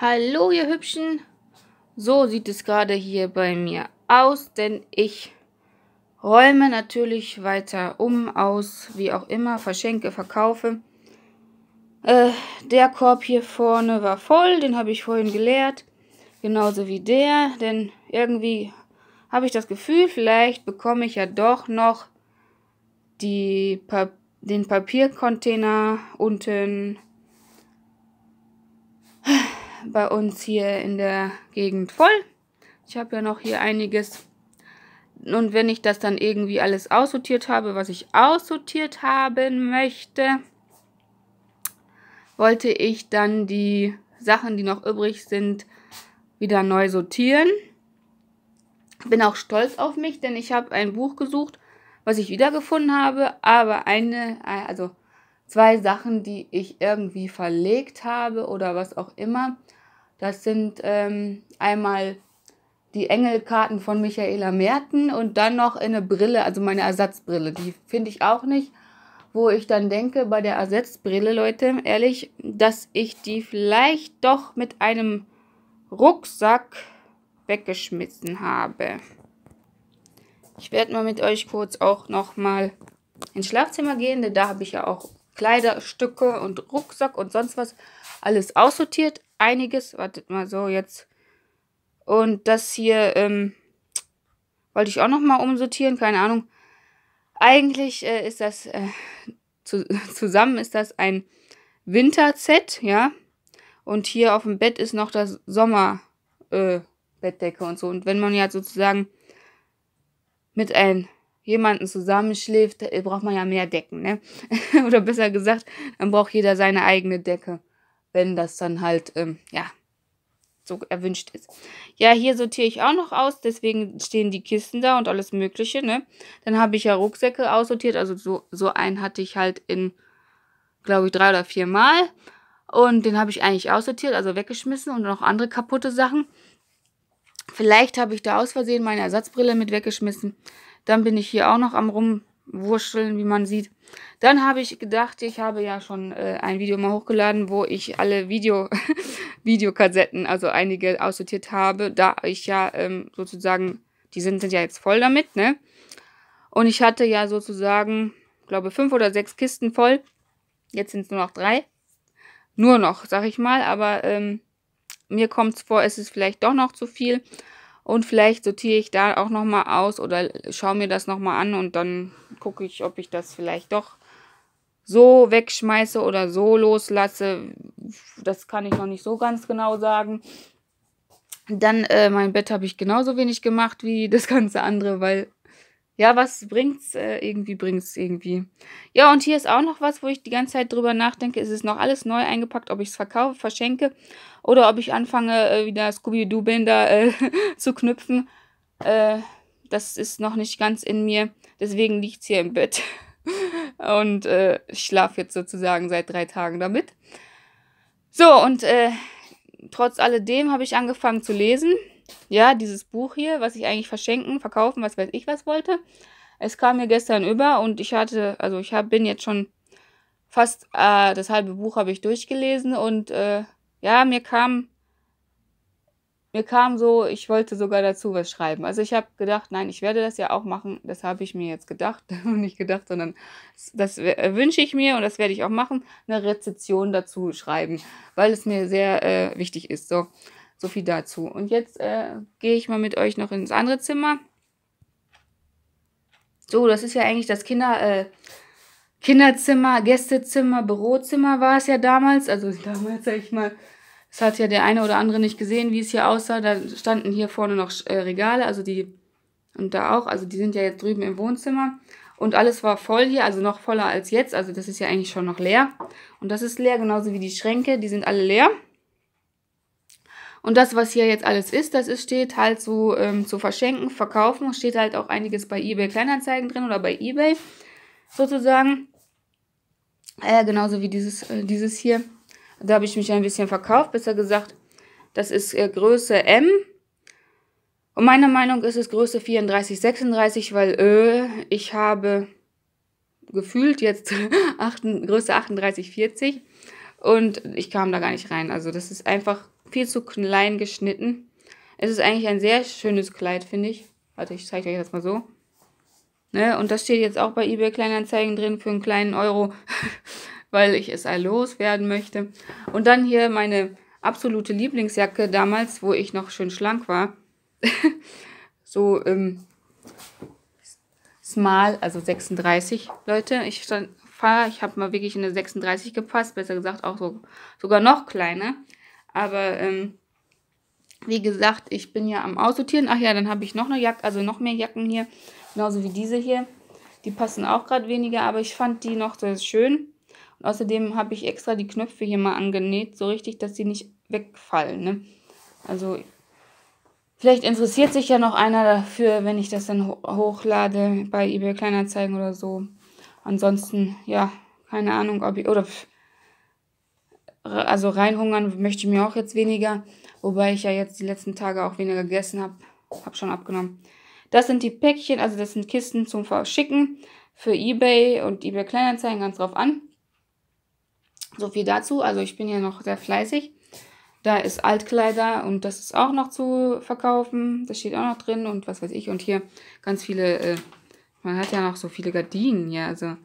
Hallo, ihr Hübschen. So sieht es gerade hier bei mir aus, denn ich räume natürlich weiter um, aus, wie auch immer, verschenke, verkaufe. Äh, der Korb hier vorne war voll, den habe ich vorhin geleert. Genauso wie der, denn irgendwie habe ich das Gefühl, vielleicht bekomme ich ja doch noch die pa den Papiercontainer unten bei uns hier in der Gegend voll. Ich habe ja noch hier einiges. Und wenn ich das dann irgendwie alles aussortiert habe, was ich aussortiert haben möchte, wollte ich dann die Sachen, die noch übrig sind, wieder neu sortieren. Bin auch stolz auf mich, denn ich habe ein Buch gesucht, was ich wiedergefunden habe, aber eine, also zwei Sachen, die ich irgendwie verlegt habe oder was auch immer, das sind ähm, einmal die Engelkarten von Michaela Merten und dann noch eine Brille, also meine Ersatzbrille. Die finde ich auch nicht, wo ich dann denke, bei der Ersatzbrille, Leute, ehrlich, dass ich die vielleicht doch mit einem Rucksack weggeschmissen habe. Ich werde mal mit euch kurz auch nochmal ins Schlafzimmer gehen, denn da habe ich ja auch Kleiderstücke und Rucksack und sonst was alles aussortiert einiges. Wartet mal so jetzt. Und das hier ähm, wollte ich auch nochmal umsortieren, keine Ahnung. Eigentlich äh, ist das, äh, zu, zusammen ist das ein Winterset, ja. Und hier auf dem Bett ist noch das Sommerbettdecke äh, und so. Und wenn man ja sozusagen mit einem jemanden zusammenschläft, braucht man ja mehr Decken, ne? Oder besser gesagt, dann braucht jeder seine eigene Decke wenn das dann halt, ähm, ja, so erwünscht ist. Ja, hier sortiere ich auch noch aus, deswegen stehen die Kisten da und alles Mögliche, ne? Dann habe ich ja Rucksäcke aussortiert, also so, so einen hatte ich halt in, glaube ich, drei oder vier Mal. Und den habe ich eigentlich aussortiert, also weggeschmissen und noch andere kaputte Sachen. Vielleicht habe ich da aus Versehen meine Ersatzbrille mit weggeschmissen. Dann bin ich hier auch noch am rum wursteln, wie man sieht. Dann habe ich gedacht, ich habe ja schon äh, ein Video mal hochgeladen, wo ich alle Video Videokassetten, also einige aussortiert habe, da ich ja ähm, sozusagen, die sind, sind ja jetzt voll damit, ne? Und ich hatte ja sozusagen, glaube fünf oder sechs Kisten voll. Jetzt sind es nur noch drei. Nur noch, sag ich mal, aber ähm, mir kommt es vor, es ist vielleicht doch noch zu viel. Und vielleicht sortiere ich da auch nochmal aus oder schaue mir das nochmal an und dann gucke ich, ob ich das vielleicht doch so wegschmeiße oder so loslasse. Das kann ich noch nicht so ganz genau sagen. Dann äh, mein Bett habe ich genauso wenig gemacht wie das ganze andere, weil ja, was bringt's? Äh, irgendwie bringt's irgendwie. Ja, und hier ist auch noch was, wo ich die ganze Zeit drüber nachdenke. Ist es noch alles neu eingepackt, ob ich es verkaufe, verschenke oder ob ich anfange, äh, wieder Scooby-Doo-Bänder äh, zu knüpfen. Äh, das ist noch nicht ganz in mir. Deswegen liegt es hier im Bett. Und äh, ich schlafe jetzt sozusagen seit drei Tagen damit. So, und äh, trotz alledem habe ich angefangen zu lesen. Ja, dieses Buch hier, was ich eigentlich verschenken, verkaufen, was weiß ich was wollte. Es kam mir gestern über und ich hatte, also ich hab, bin jetzt schon fast äh, das halbe Buch habe ich durchgelesen und äh, ja, mir kam mir kam so, ich wollte sogar dazu was schreiben. Also ich habe gedacht, nein, ich werde das ja auch machen. Das habe ich mir jetzt gedacht, nicht gedacht, sondern das äh, wünsche ich mir und das werde ich auch machen, eine Rezession dazu schreiben, weil es mir sehr äh, wichtig ist. So, so viel dazu. Und jetzt äh, gehe ich mal mit euch noch ins andere Zimmer. So, das ist ja eigentlich das Kinder äh, Kinderzimmer, Gästezimmer, Bürozimmer war es ja damals. Also damals sage ich mal das hat ja der eine oder andere nicht gesehen, wie es hier aussah. Da standen hier vorne noch äh, Regale, also die und da auch. Also die sind ja jetzt drüben im Wohnzimmer. Und alles war voll hier, also noch voller als jetzt. Also das ist ja eigentlich schon noch leer. Und das ist leer, genauso wie die Schränke, die sind alle leer. Und das, was hier jetzt alles ist, das ist, steht halt so ähm, zu verschenken, verkaufen. Steht halt auch einiges bei eBay Kleinanzeigen drin oder bei eBay sozusagen. Äh, genauso wie dieses, äh, dieses hier. Da habe ich mich ein bisschen verkauft, besser gesagt. Das ist äh, Größe M. Und meiner Meinung ist es Größe 34, 36, weil äh, ich habe gefühlt jetzt Größe 38, 40 und ich kam da gar nicht rein. Also das ist einfach viel zu klein geschnitten. Es ist eigentlich ein sehr schönes Kleid, finde ich. Warte, ich zeige euch das mal so. Ne? Und das steht jetzt auch bei eBay Kleinanzeigen drin für einen kleinen Euro. weil ich es all loswerden möchte. Und dann hier meine absolute Lieblingsjacke damals, wo ich noch schön schlank war. so ähm, small, also 36, Leute. Ich stand, fahre, ich habe mal wirklich in eine 36 gepasst, besser gesagt auch so, sogar noch kleiner. Aber ähm, wie gesagt, ich bin ja am Aussortieren. Ach ja, dann habe ich noch eine Jacke, also noch mehr Jacken hier. Genauso wie diese hier. Die passen auch gerade weniger, aber ich fand die noch sehr schön. Und außerdem habe ich extra die Knöpfe hier mal angenäht, so richtig, dass sie nicht wegfallen. Ne? Also vielleicht interessiert sich ja noch einer dafür, wenn ich das dann ho hochlade bei eBay Kleinanzeigen oder so. Ansonsten, ja, keine Ahnung, ob ich, oder also reinhungern möchte ich mir auch jetzt weniger, wobei ich ja jetzt die letzten Tage auch weniger gegessen habe. Habe schon abgenommen. Das sind die Päckchen, also das sind Kisten zum Verschicken für eBay und eBay Kleinanzeigen, ganz drauf an. So viel dazu. Also ich bin ja noch sehr fleißig. Da ist Altkleider und das ist auch noch zu verkaufen. Das steht auch noch drin und was weiß ich. Und hier ganz viele, äh, man hat ja noch so viele Gardinen, ja. Also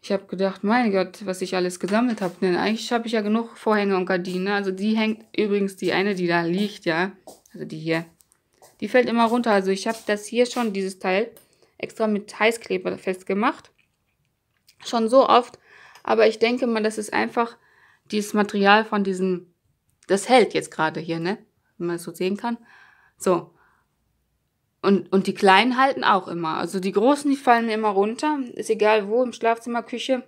ich habe gedacht, mein Gott, was ich alles gesammelt habe. Denn eigentlich habe ich ja genug Vorhänge und Gardinen. Ne? Also die hängt übrigens, die eine, die da liegt, ja. Also die hier. Die fällt immer runter. Also ich habe das hier schon, dieses Teil, extra mit Heißkleber festgemacht. Schon so oft, aber ich denke mal, das ist einfach dieses Material von diesem, das hält jetzt gerade hier, ne? Wenn man es so sehen kann. So. Und, und die Kleinen halten auch immer. Also die Großen, die fallen immer runter. Ist egal wo, im Schlafzimmer, Küche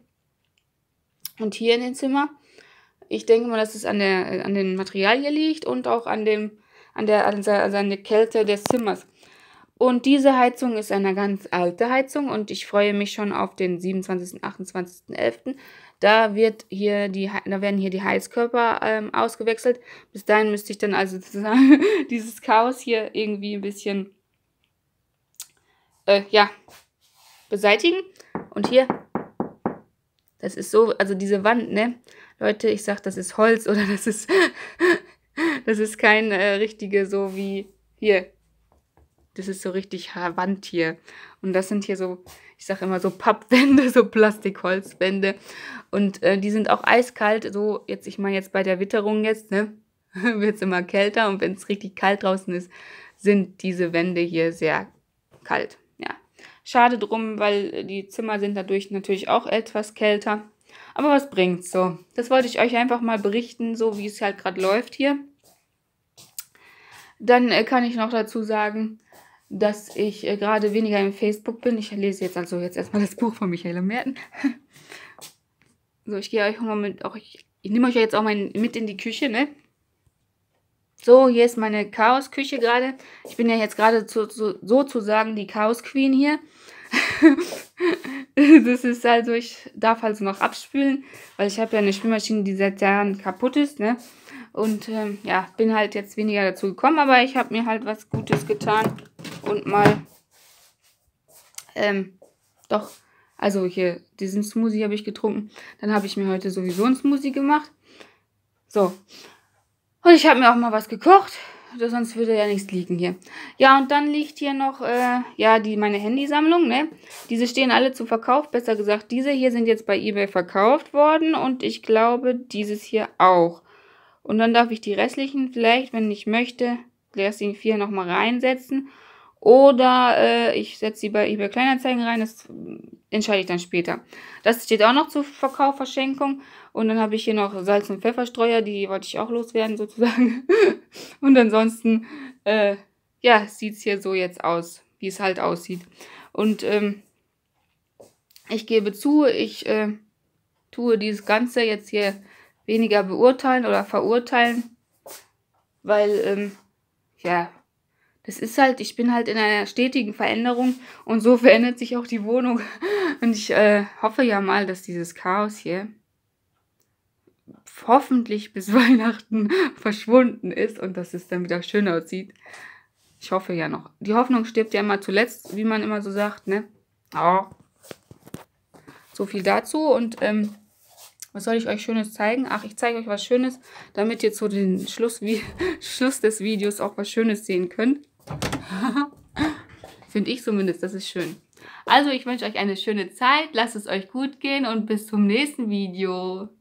und hier in den Zimmer. Ich denke mal, dass es an der, an dem Material hier liegt und auch an dem, an der, also an der Kälte des Zimmers. Und diese Heizung ist eine ganz alte Heizung und ich freue mich schon auf den 27. 28. 11. Da, da werden hier die Heizkörper ähm, ausgewechselt. Bis dahin müsste ich dann also sozusagen dieses Chaos hier irgendwie ein bisschen äh, ja, beseitigen. Und hier, das ist so, also diese Wand, ne? Leute, ich sag, das ist Holz oder das ist, das ist kein äh, richtige, so wie hier, das ist so richtig Wand hier. Und das sind hier so, ich sage immer so Pappwände, so Plastikholzwände. Und äh, die sind auch eiskalt. So, jetzt, ich meine jetzt bei der Witterung jetzt, ne? Wird es immer kälter. Und wenn es richtig kalt draußen ist, sind diese Wände hier sehr kalt. Ja. Schade drum, weil die Zimmer sind dadurch natürlich auch etwas kälter. Aber was bringt's so? Das wollte ich euch einfach mal berichten, so wie es halt gerade läuft hier. Dann äh, kann ich noch dazu sagen, dass ich äh, gerade weniger im Facebook bin. Ich lese jetzt also jetzt erstmal das Buch von Michaela Merten. so, ich gehe euch mal mit, auch ich, ich nehme euch jetzt auch mal mit in die Küche, ne? So, hier ist meine Chaos-Küche gerade. Ich bin ja jetzt gerade zu, zu, sozusagen die Chaos Queen hier. das ist also, ich darf also noch abspülen, weil ich habe ja eine Spülmaschine, die seit Jahren kaputt ist, ne? Und ähm, ja, bin halt jetzt weniger dazu gekommen, aber ich habe mir halt was Gutes getan und mal. Ähm, doch. Also hier, diesen Smoothie habe ich getrunken. Dann habe ich mir heute sowieso einen Smoothie gemacht. So. Und ich habe mir auch mal was gekocht. Sonst würde ja nichts liegen hier. Ja, und dann liegt hier noch, äh, ja, die, meine Handysammlung, ne? Diese stehen alle zu Verkauf. Besser gesagt, diese hier sind jetzt bei Ebay verkauft worden. Und ich glaube, dieses hier auch. Und dann darf ich die restlichen vielleicht, wenn ich möchte, Glassing 4 nochmal reinsetzen. Oder äh, ich setze sie bei eBay Kleinanzeigen rein, das entscheide ich dann später. Das steht auch noch zur Verkauf, Verschenkung. Und dann habe ich hier noch Salz- und Pfefferstreuer, die wollte ich auch loswerden sozusagen. und ansonsten, äh, ja, sieht es hier so jetzt aus, wie es halt aussieht. Und ähm, ich gebe zu, ich äh, tue dieses Ganze jetzt hier weniger beurteilen oder verurteilen, weil, ähm, ja, das ist halt, ich bin halt in einer stetigen Veränderung und so verändert sich auch die Wohnung. Und ich äh, hoffe ja mal, dass dieses Chaos hier hoffentlich bis Weihnachten verschwunden ist und dass es dann wieder schön aussieht. Ich hoffe ja noch. Die Hoffnung stirbt ja immer zuletzt, wie man immer so sagt, ne? Oh. So viel dazu und ähm, was soll ich euch Schönes zeigen? Ach, ich zeige euch was Schönes, damit ihr zu den Schluss, Schluss des Videos auch was Schönes sehen könnt. Finde ich zumindest, das ist schön. Also ich wünsche euch eine schöne Zeit, lasst es euch gut gehen und bis zum nächsten Video.